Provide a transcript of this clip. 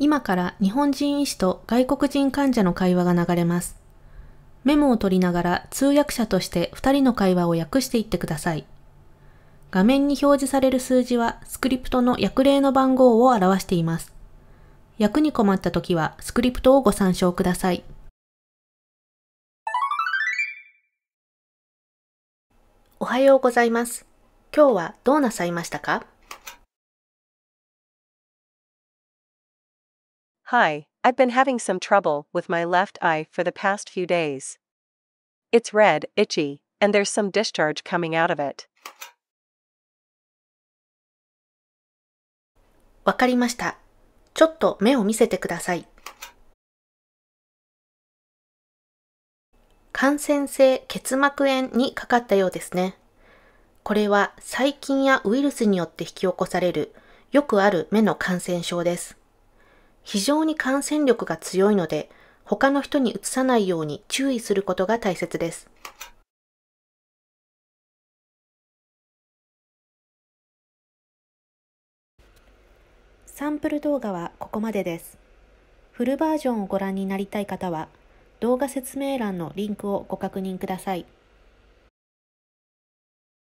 今から日本人医師と外国人患者の会話が流れます。メモを取りながら通訳者として2人の会話を訳していってください。画面に表示される数字はスクリプトの訳例の番号を表しています。訳に困った時はスクリプトをご参照ください。おはようございます。今日はどうなさいましたか Hi, I've been having some trouble with my left eye for the past few days. It's red, itchy, and there's some discharge coming out of it. わかりました。ちょっと目を見せてください。感染性結膜炎にかかったようですね。これは細菌やウイルスによって引き起こされるよくある目の感染症です。非常に感染力が強いので、他の人にうつさないように注意することが大切です。サンプル動画はここまでです。フルバージョンをご覧になりたい方は、動画説明欄のリンクをご確認ください。